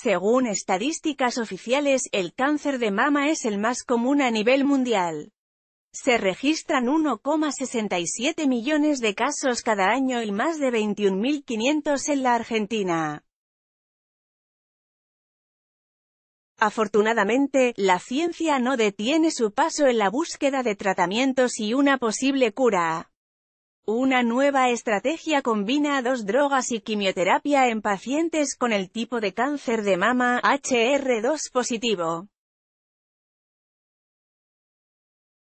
Según estadísticas oficiales, el cáncer de mama es el más común a nivel mundial. Se registran 1,67 millones de casos cada año y más de 21.500 en la Argentina. Afortunadamente, la ciencia no detiene su paso en la búsqueda de tratamientos y una posible cura. Una nueva estrategia combina dos drogas y quimioterapia en pacientes con el tipo de cáncer de mama HR2 positivo.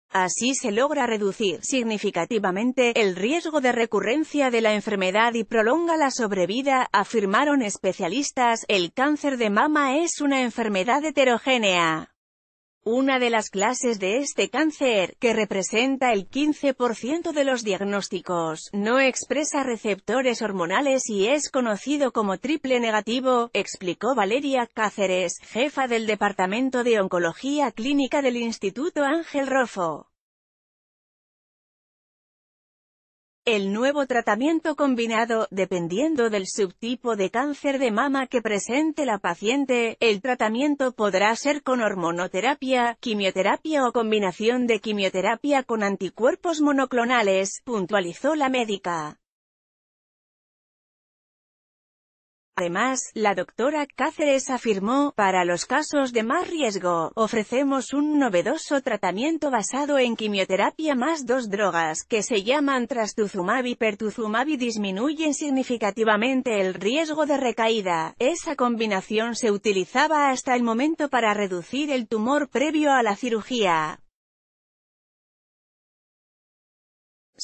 Así se logra reducir significativamente el riesgo de recurrencia de la enfermedad y prolonga la sobrevida, afirmaron especialistas. El cáncer de mama es una enfermedad heterogénea. Una de las clases de este cáncer, que representa el 15% de los diagnósticos, no expresa receptores hormonales y es conocido como triple negativo, explicó Valeria Cáceres, jefa del Departamento de Oncología Clínica del Instituto Ángel Rofo. El nuevo tratamiento combinado, dependiendo del subtipo de cáncer de mama que presente la paciente, el tratamiento podrá ser con hormonoterapia, quimioterapia o combinación de quimioterapia con anticuerpos monoclonales, puntualizó la médica. Además, la doctora Cáceres afirmó, para los casos de más riesgo, ofrecemos un novedoso tratamiento basado en quimioterapia más dos drogas, que se llaman trastuzumab y pertuzumab y disminuyen significativamente el riesgo de recaída. Esa combinación se utilizaba hasta el momento para reducir el tumor previo a la cirugía.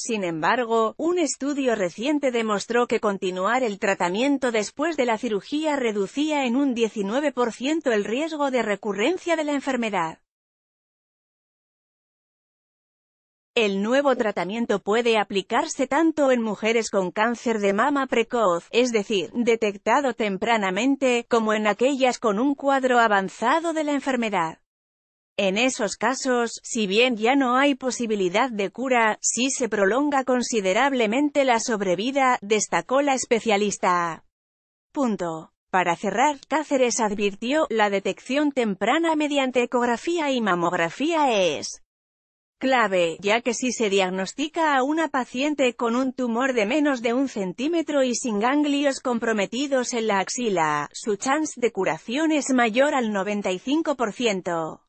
Sin embargo, un estudio reciente demostró que continuar el tratamiento después de la cirugía reducía en un 19% el riesgo de recurrencia de la enfermedad. El nuevo tratamiento puede aplicarse tanto en mujeres con cáncer de mama precoz, es decir, detectado tempranamente, como en aquellas con un cuadro avanzado de la enfermedad. En esos casos, si bien ya no hay posibilidad de cura, sí se prolonga considerablemente la sobrevida, destacó la especialista. Punto. Para cerrar, Cáceres advirtió, la detección temprana mediante ecografía y mamografía es clave, ya que si se diagnostica a una paciente con un tumor de menos de un centímetro y sin ganglios comprometidos en la axila, su chance de curación es mayor al 95%.